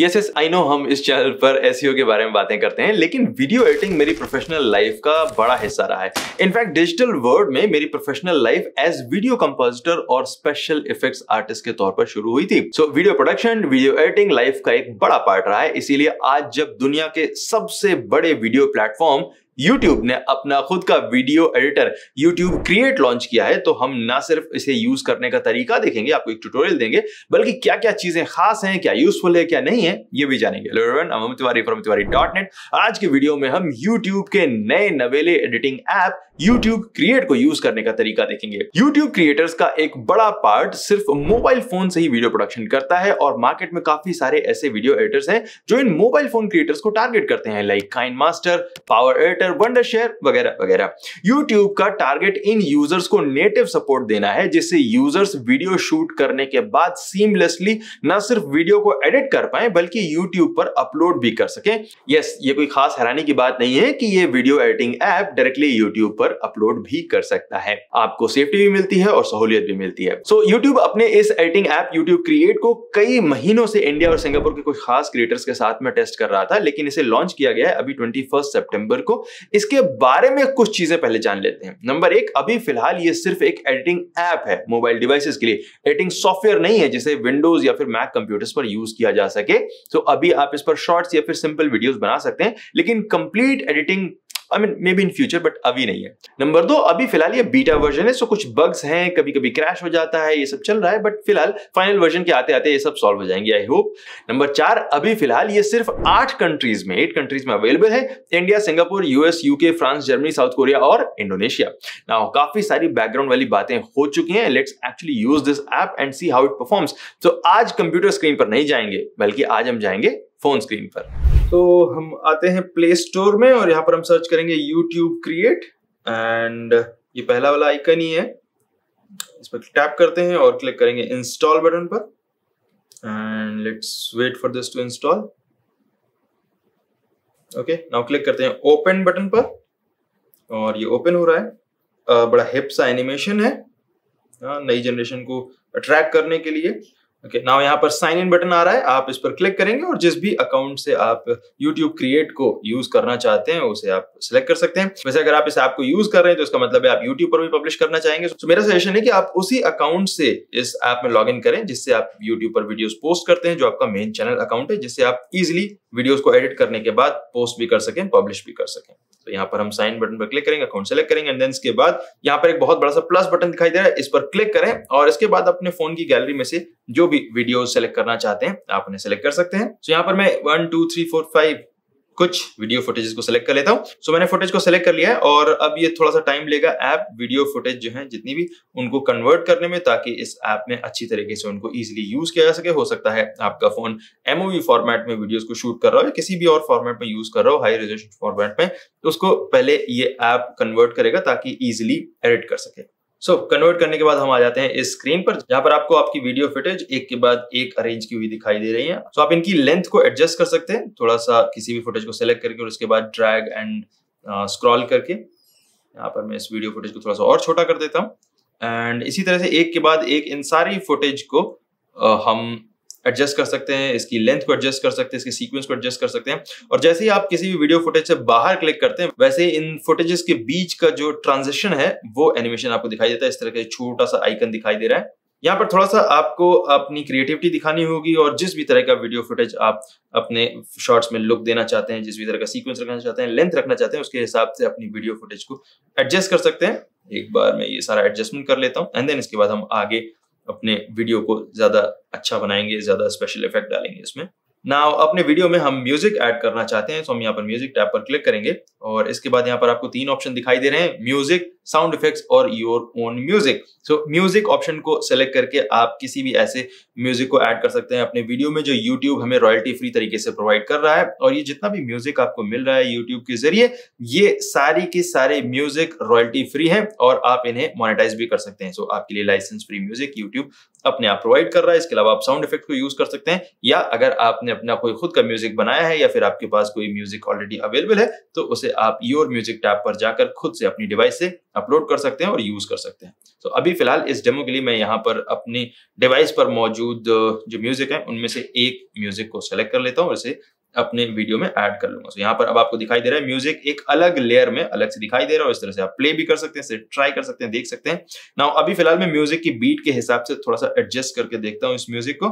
yes yes I know हम इस channel पर एस e के बारे में बातें करते हैं लेकिन वीडियो एडिटिंग मेरी प्रोफेशनल लाइफ का बड़ा हिस्सा रहा है इनफैक्ट डिजिटल वर्ल्ड में मेरी professional life as video compositor और स्पेशल इफेक्ट्स आर्टिस्ट के तौर पर शुरू हुई थी so video production video editing life का एक बड़ा पार्ट रहा है इसीलिए आज जब दुनिया के सबसे बड़े वीडियो प्लेटफॉर्म YouTube ने अपना खुद का video editor YouTube create launch किया है तो हम ना सिर्फ इसे यूज करने का तरीका देखेंगे आपको एक ट्यूटोरियल देंगे बल्कि क्या क्या चीजें खास हैं क्या यूजफुल है क्या नहीं है ये भी जानेंगे तिवारी तिवारी डॉट नेट आज के वीडियो में हम यूट्यूब के नए नवेले एडिटिंग ऐप YouTube क्रिएट को यूज करने का तरीका देखेंगे YouTube क्रिएटर्स का एक बड़ा पार्ट सिर्फ मोबाइल फोन से ही वीडियो प्रोडक्शन करता है और मार्केट में काफी सारे ऐसे वीडियो एडिटर्स हैं जो इन मोबाइल फोन क्रिएटर्स को टारगेट करते हैं like KineMaster power editor Wondershare वगैरह वगैरह यूट्यूब का टारगेट इन यूजर्स को नेटिव सपोर्ट देना है जिससे यूजर्स वीडियो शूट करने के बाद सीमलेसली न सिर्फ वीडियो को एडिट कर पाए बल्कि यूट्यूब पर अपलोड भी कर सके यस yes, ये कोई खास हैरानी की बात नहीं है कि ये video editing app directly YouTube पर पर अपलोड भी कर सकता है आपको सेफ्टी भी मिलती है और सहूलियत भी मिलती है सो so, यूट्यूब अपने इस एडिटिंग ऐप यूट्यूब क्रिएट को कई महीनों से इंडिया और सिंगापुर के कुछ खास क्रिएटर्स के साथ में टेस्ट कर रहा था लेकिन इसे लॉन्च किया गया है अभी ट्वेंटी फर्स्ट को इसके बारे में कुछ चीजें पहले जान लेते हैं नंबर एक अभी फिलहाल ये सिर्फ एक एडिटिंग ऐप है मोबाइल डिवाइसेस के लिए एडिटिंग सॉफ्टवेयर नहीं है जिसे विंडोज या फिर मैक कंप्यूटर्स पर यूज किया जा सके तो अभी आप इस पर शॉर्ट्स या फिर सिंपल वीडियोस बना सकते हैं लेकिन complete editing I mean maybe in future but अभी नहीं है नंबर दो अभी फिलहाल ये बीटा वर्जन है सो कुछ बग्स हैं कभी कभी क्रैश हो जाता है ये सब चल रहा है बट फिलहाल फाइनल वर्जन के आते आते ये सब सॉल्व हो जाएंगे आई होप नंबर चार अभी फिलहाल ये सिर्फ आठ कंट्रीज में एट कंट्रीज में अवेलेबल है India Singapore US UK France Germany South Korea और इंडोनेशिया ना काफी सारी बैकग्राउंड वाली बातें हो चुकी हैं let's actually use this app and see how it performs तो आज कंप्यूटर स्क्रीन पर नहीं जाएंगे बल्कि आज हम जाएंगे फोन स्क्रीन पर तो हम आते हैं प्ले स्टोर में और यहाँ पर हम सर्च करेंगे यूट्यूब क्रिएट एंड ये पहला वाला आइकन ही है इस पर टैप करते हैं और क्लिक करेंगे इंस्टॉल बटन पर and let's wait for this to install okay now click करते हैं ओपन बटन पर और ये ओपन हो रहा है बड़ा हिप सा एनिमेशन है हाँ, नई जनरेशन को अट्रैक्ट करने के लिए ओके okay, नाउ यहाँ पर साइन इन बटन आ रहा है आप इस पर क्लिक करेंगे और जिस भी अकाउंट से आप यूट्यूब क्रिएट को यूज करना चाहते हैं उसे आप सिलेक्ट कर सकते हैं वैसे अगर आप इस ऐप को यूज कर रहे हैं तो इसका मतलब है आप यूट्यूब पर भी पब्लिश करना चाहेंगे तो मेरा सजेशन है कि आप उसी अकाउंट से इस ऐप में लॉग करें जिससे आप यूट्यूब पर वीडियोज पोस्ट करते हैं जो आपका मेन चैनल अकाउंट है जिससे आप इजिली वीडियोज को एडिट करने के बाद पोस्ट भी कर सकें पब्लिश भी कर सकें तो यहाँ पर हम साइन बटन पर क्लिक करेंगे अकाउंट सेलेक्ट करेंगे एंड देन इसके बाद यहाँ पर एक बहुत बड़ा सा प्लस बटन दिखाई दे रहा है इस पर क्लिक करें और इसके बाद अपने फोन की गैलरी में से जो भी वीडियो सेलेक्ट करना चाहते हैं आप उन्हें सेलेक्ट कर सकते हैं तो यहाँ पर मैं one two three four five कुछ वीडियो फुटेज को सिलेक्ट कर लेता हूँ सो मैंने फुटेज को सिलेक्ट कर लिया है और अब ये थोड़ा सा टाइम लेगा ऐप वीडियो फुटेज जो है जितनी भी उनको कन्वर्ट करने में ताकि इस ऐप में अच्छी तरीके से उनको इजिली यूज किया जा सके हो सकता है आपका फोन एमओवी फॉर्मेट में वीडियोज को शूट कर रहा हो या किसी भी और फॉर्मेट में यूज कर रहा हो हाई रेजोल्यूशन फॉर्मेट में तो उसको पहले ये ऐप कन्वर्ट करेगा ताकि इजिली एडिट कर सके सो so, कन्वर्ट करने के बाद हम आ जाते हैं इस स्क्रीन पर जहां पर आपको आपकी वीडियो फुटेज एक के बाद एक अरेंज की हुई दिखाई दे रही है सो so, आप इनकी लेंथ को एडजस्ट कर सकते हैं थोड़ा सा किसी भी फुटेज को सेलेक्ट करके और उसके बाद ड्रैग एंड स्क्रॉल करके यहाँ पर मैं इस वीडियो फुटेज को थोड़ा सा और छोटा कर देता हूँ एंड इसी तरह से एक के बाद एक इन सारी फुटेज को uh, हम एडजस्ट कर सकते हैं इसकी लेंथ को एडजस्ट कर सकते हैं इसके सीक्वेंस को एडजस्ट कर सकते हैं और जैसे ही आप किसी भी वीडियो फुटेज से बाहर क्लिक करते हैं वैसे ही इन फुटेजेस के बीच का जो ट्रांजेक्शन है वो एनिमेशन आपको दिखाई देता है इस तरह का छोटा सा आइकन दिखाई दे रहा है यहाँ पर थोड़ा सा आपको अपनी क्रिएटिविटी दिखानी होगी और जिस भी तरह का वीडियो फुटेज आप अपने शॉर्ट्स में लुक देना चाहते हैं जिस भी तरह का सीक्वेंस रखना चाहते हैं लेंथ रखना चाहते हैं उसके हिसाब से अपनी वीडियो फुटेज को एडजस्ट कर सकते हैं एक बार मैं ये सारा एडजस्टमेंट कर लेता हूँ एंड देन इसके बाद हम आगे अपने वीडियो को ज़्यादा अच्छा बनाएंगे ज़्यादा स्पेशल इफेक्ट डालेंगे इसमें ना अपने वीडियो में हम म्यूजिक ऐड करना चाहते हैं तो हम यहाँ पर म्यूजिक टैब पर क्लिक करेंगे और इसके बाद यहाँ पर आपको तीन ऑप्शन दिखाई दे रहे हैं म्यूजिक साउंड इफेक्ट्स और your own music so music option को सेलेक्ट करके आप किसी भी ऐसे म्यूजिक को ऐड कर सकते हैं अपने वीडियो में जो यूट्यूब हमें रॉयल्टी फ्री तरीके से प्रोवाइड कर रहा है और ये जितना भी म्यूजिक आपको मिल रहा है यूट्यूब के जरिए ये सारी के सारे म्यूजिक रॉयल्टी फ्री है और आप इन्हें मोनिटाइज भी कर सकते हैं सो so, आपके लिए लाइसेंस फ्री म्यूजिक यूट्यूब अपने आप प्रोवाइड कर रहा है इसके अलावा आप साउंड इफेक्ट को यूज कर सकते हैं या अगर आपने अपना कोई खुद का म्यूजिक बनाया है या फिर आपके पास कोई म्यूजिक ऑलरेडी अवेलेबल है तो उसे आप योर म्यूजिक टैब पर जाकर खुद से अपनी डिवाइस से अपलोड कर सकते हैं और यूज कर सकते हैं तो so, अभी फिलहाल इस डेमो के लिए मैं यहाँ पर अपनी डिवाइस पर मौजूद जो म्यूजिक है उनमें से एक म्यूजिक को सेलेक्ट कर लेता हूँ और इसे अपने वीडियो में ऐड कर लूंगा so, यहाँ पर अब आपको दिखाई दे रहा है म्यूजिक एक अलग लेयर में अलग से दिखाई दे रहा है और इस तरह से आप प्ले भी कर सकते हैं इसे ट्राई कर सकते हैं देख सकते हैं ना अभी फिलहाल मैं म्यूजिक की बीट के हिसाब से थोड़ा सा एडजस्ट करके देखता हूँ इस म्यूजिक को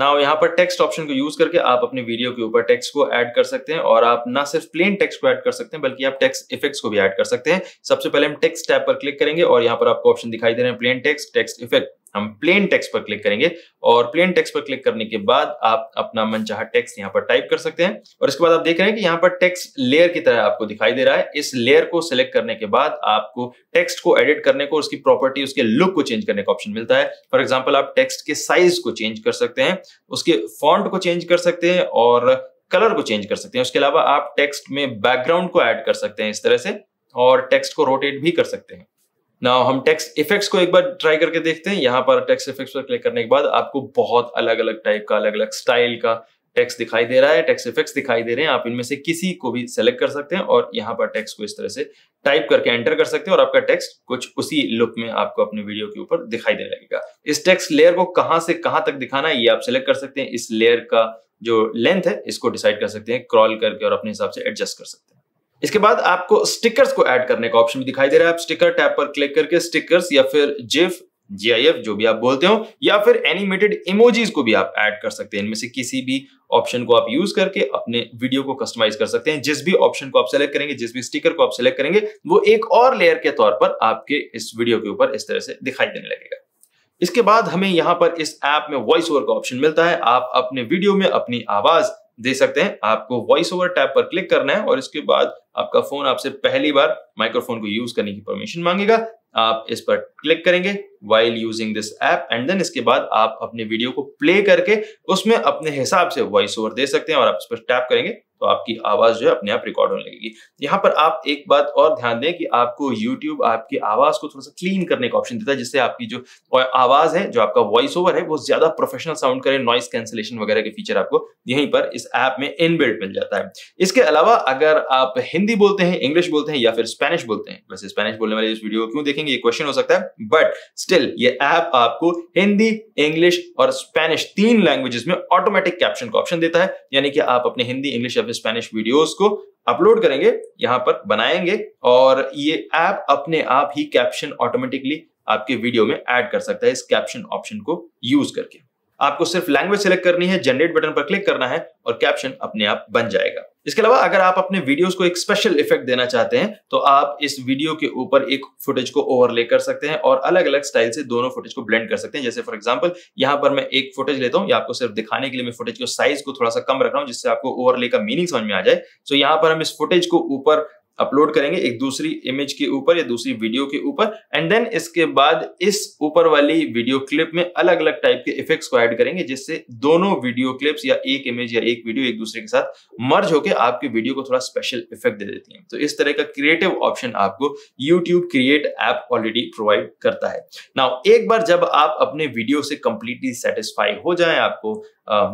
ना यहाँ पर टेक्स्ट ऑप्शन को यूज करके आप अपने वीडियो के ऊपर टेक्स को ऐड कर सकते हैं और आप ना सिर्फ प्लेन टेक्स को ऐड कर सकते हैं बल्कि आप टेक्स इफेक्ट्स को भी ऐड कर सकते हैं सबसे पहले हम टेक्स टैब पर क्लिक करेंगे और यहाँ पर आपको ऑप्शन दिखाई दे रहे हैं प्लेन टेक्स टेक्स इफेक्ट हम प्लेन टेक्स्ट पर क्लिक करेंगे और प्लेन टेक्स्ट पर क्लिक करने के बाद आप अपना मनचाहा टेक्स्ट यहाँ पर टाइप कर सकते हैं और इसके बाद आप देख रहे हैं कि यहाँ पर टेक्स्ट लेयर की तरह आपको दिखाई दे रहा है इस लेयर को सिलेक्ट करने के बाद आपको टेक्स्ट को एडिट करने को उसकी प्रॉपर्टी उसके लुक को चेंज करने का ऑप्शन मिलता है फॉर एग्जाम्पल आप टेक्स्ट के साइज को चेंज कर सकते हैं उसके फॉन्ट को चेंज कर सकते हैं और कलर को चेंज कर सकते हैं उसके अलावा आप टेक्स्ट में बैकग्राउंड को ऐड कर सकते हैं इस तरह से और टेक्स्ट को रोटेट भी कर सकते हैं ना हम टेक्स्ट इफेक्ट्स को एक बार ट्राई करके देखते हैं यहाँ पर टेक्स्ट इफेक्ट्स पर क्लिक करने के बाद आपको बहुत अलग अलग टाइप का अलग अलग स्टाइल का टेक्स्ट दिखाई दे रहा है टेक्स्ट इफेक्ट्स दिखाई दे रहे हैं आप इनमें से किसी को भी सेलेक्ट कर सकते हैं और यहाँ पर टेक्स्ट को इस तरह से टाइप करके एंटर कर सकते हैं और आपका टेक्स्ट कुछ उसी लुक में आपको अपने वीडियो के ऊपर दिखाई देने लगेगा इस टेक्स्ट लेयर को कहाँ से कहां तक दिखाना है ये आप सेलेक्ट कर सकते हैं इस लेयर का जो लेंथ है इसको डिसाइड कर सकते हैं क्रॉल करके और अपने हिसाब से एडजस्ट कर सकते हैं इसके बाद आपको स्टिकर्स को ऐड करने का ऑप्शन भी दिखाई दे रहा है आप स्टिकर टैब पर क्लिक करके स्टिकर्स या फिर जिफ जीआईएफ जो भी आप बोलते हो या फिर एनिमेटेड इमोजीज को भी आप ऐड कर सकते हैं इनमें से किसी भी ऑप्शन को आप यूज करके अपने वीडियो को कस्टमाइज कर सकते हैं जिस भी ऑप्शन को आप सेलेक्ट करेंगे जिस भी स्टिकर को आप सेलेक्ट करेंगे वो एक और लेयर के तौर पर आपके इस वीडियो के ऊपर इस तरह से दिखाई देने लगेगा इसके बाद हमें यहां पर इस ऐप में वॉइस ओवर का ऑप्शन मिलता है आप अपने वीडियो में अपनी आवाज दे सकते हैं आपको वॉइस ओवर टैब पर क्लिक करना है और इसके बाद आपका फोन आपसे पहली बार माइक्रोफोन को यूज करने की परमिशन मांगेगा आप इस पर क्लिक करेंगे while using this app and then इसके बाद आप अपने वीडियो को प्ले करके उसमें अपने हिसाब से वॉइस ओवर दे सकते हैं और आप इस पर टैप करेंगे तो आपकी आवाज जो है अपने आप रिकॉर्ड होने लगेगी यहाँ पर आप एक बात और ध्यान दें कि आपको यूट्यूब आपकी आवाज को थोड़ा सा क्लीन करने का ऑप्शन देता है जिससे आपकी जो आवाज है जो आपका वॉइस ओवर है वो ज्यादा प्रोफेशनल साउंड करे नॉइस कैंसिलेशन वगैरह के फीचर आपको यहीं पर इस ऐप में इनबिल्ट मिल जाता है इसके अलावा अगर आप हिंदी बोलते हैं इंग्लिश बोलते हैं या फिर स्पेनिश बोलते हैं वैसे स्पेनिश बोलने वाले इस वीडियो को क्यों देखेंगे ये क्वेश्चन हो सकता है बट स्टिल ये ऐप आपको हिंदी इंग्लिश और स्पेनिश तीन लैंग्वेजेस में ऑटोमेटिक कैप्शन का ऑप्शन देता है यानी कि आप अपने हिंदी इंग्लिश या स्पेनिश वीडियोस को अपलोड करेंगे यहाँ पर बनाएंगे और ये ऐप अपने आप ही कैप्शन ऑटोमेटिकली आपके वीडियो में ऐड कर सकता है इस कैप्शन ऑप्शन को यूज करके आपको सिर्फ लैंग्वेज सेलेक्ट करनी है जनरेट बटन पर क्लिक करना है और कैप्शन अपने आप बन जाएगा इसके अलावा अगर आप अपने वीडियोस को एक स्पेशल इफेक्ट देना चाहते हैं तो आप इस वीडियो के ऊपर एक फुटेज को ओवरले कर सकते हैं और अलग अलग स्टाइल से दोनों फुटेज को ब्लेंड कर सकते हैं जैसे फॉर एग्जांपल यहाँ पर मैं एक फुटेज लेता हूँ आपको सिर्फ दिखाने के लिए मैं फुटेज को साइज को थोड़ा सा कम रख रहा हूँ जिससे आपको ओवरले का मीनिंग समझ में आ जाए सो यहाँ पर हम इस फुटेज को ऊपर अपलोड करेंगे एक दूसरी इमेज के ऊपर या दूसरी वीडियो के ऊपर एंड देन इसके बाद इस ऊपर वाली वीडियो क्लिप में अलग अलग टाइप के इफेक्ट्स को ऐड करेंगे जिससे दोनों वीडियो क्लिप्स या एक इमेज या एक वीडियो एक दूसरे के साथ मर्ज होकर आपके वीडियो को थोड़ा स्पेशल इफेक्ट दे देती है तो इस तरह का क्रिएटिव ऑप्शन आपको YouTube create app already provide करता है नाउ एक बार जब आप अपने वीडियो से कंप्लीटली सेटिस्फाई हो जाए आपको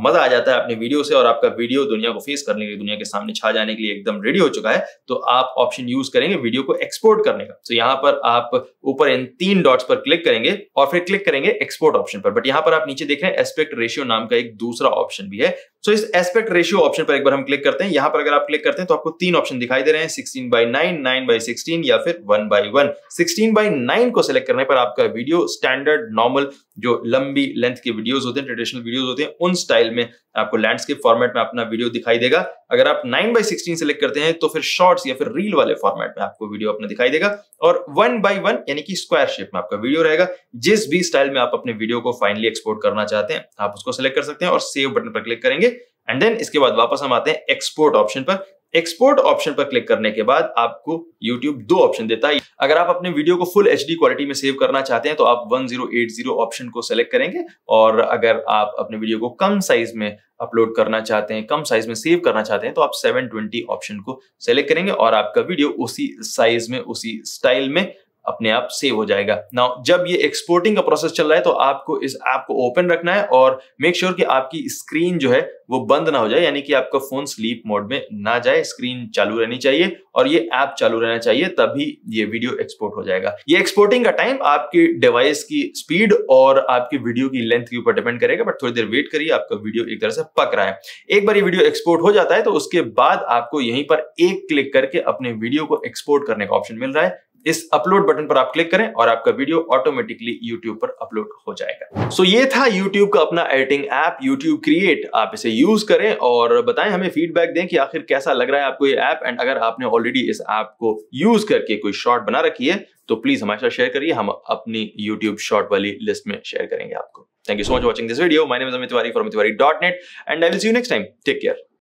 मजा आ जाता है अपने वीडियो से और आपका वीडियो दुनिया को फेस करने के लिए दुनिया के सामने छा जाने के लिए एकदम रेडी हो चुका है तो आप ऑप्शन यूज करेंगे वीडियो को एक्सपोर्ट करने का तो यहाँ पर आप ऊपर इन तीन डॉट्स पर क्लिक करेंगे और फिर क्लिक करेंगे एक्सपोर्ट ऑप्शन पर बट यहाँ पर आप नीचे देख रहे हैं एस्पेक्ट रेशियो नाम का एक दूसरा ऑप्शन भी है सो so, इस एस्पेक्ट रेशियो ऑप्शन पर एक बार हम क्लिक करते हैं यहां पर अगर आप क्लिक करते हैं तो आपको तीन ऑप्शन दिखाई दे रहे हैं sixteen by nine nine by sixteen या फिर one by one sixteen by nine को सिलेक्ट करने पर आपका वीडियो स्टैंडर्ड नॉर्मल जो लंबी लेंथ के वीडियोस होते हैं ट्रेडिशनल वीडियोस होते हैं उन स्टाइल में आपको लैंडस्केप फॉर्मेट में अपना वीडियो दिखाई देगा अगर आप नाइन बाई सिक्सटीन सेलेक्ट करते हैं तो फिर शॉर्ट्स या फिर रील वाले फॉर्मेट में आपको वीडियो अपना दिखाई देगा और वन बाई वन यानी कि स्क्वायर शेप में आपका वीडियो रहेगा जिस भी स्टाइल में आप अपने वीडियो को फाइनली एक्सपोर्ट करना चाहते हैं आप उसको सिलेक्ट कर सकते हैं और सेव बटन पर क्लिक करेंगे एंड देन इसके बाद वापस हम आते हैं एक्सपोर्ट ऑप्शन पर एक्सपोर्ट ऑप्शन पर क्लिक करने के बाद आपको YouTube दो ऑप्शन देता है अगर आप अपने वीडियो को फुल एच क्वालिटी में सेव करना चाहते हैं तो आप 1080 ऑप्शन को सेलेक्ट करेंगे और अगर आप अपने वीडियो को कम साइज में अपलोड करना चाहते हैं कम साइज में सेव करना चाहते हैं तो आप 720 ऑप्शन को सेलेक्ट करेंगे और आपका वीडियो उसी साइज में उसी स्टाइल में अपने आप सेव हो जाएगा ना जब ये एक्सपोर्टिंग का प्रोसेस चल रहा है तो आपको इस ऐप को ओपन रखना है और मेक श्योर sure कि आपकी स्क्रीन जो है वो बंद ना हो जाए यानी कि आपका फोन स्लीप मोड में ना जाए स्क्रीन चालू रहनी चाहिए और ये ऐप चालू रहना चाहिए तभी ये वीडियो एक्सपोर्ट हो जाएगा ये एक्सपोर्टिंग का टाइम आपकी डिवाइस की स्पीड और आपकी वीडियो की लेंथ के ऊपर डिपेंड करेगा बट थोड़ी देर वेट करिए आपका वीडियो एक तरह से पक रहा है एक बार ये वीडियो एक्सपोर्ट हो जाता है तो उसके बाद आपको यहीं पर एक क्लिक करके अपने वीडियो को एक्सपोर्ट करने का ऑप्शन मिल रहा है इस अपलोड बटन पर आप क्लिक करें और आपका वीडियो ऑटोमेटिकली यूट्यूब पर अपलोड हो जाएगा सो so, ये था यूट्यूब का अपना एडिटिंग ऐप यूट्यूब क्रिएट आप इसे यूज करें और बताएं हमें फीडबैक दें कि आखिर कैसा लग रहा है आपको ये ऐप एंड अगर आपने ऑलरेडी इस ऐप को यूज करके कोई शॉर्ट बना रखी है तो प्लीज हमारे साथ शेयर करिए हम अपनी यूट्यूब शॉर्ट वाली लिस्ट में शेयर करेंगे आपको thank you so much watching this video minet dot net and I will see you next time take care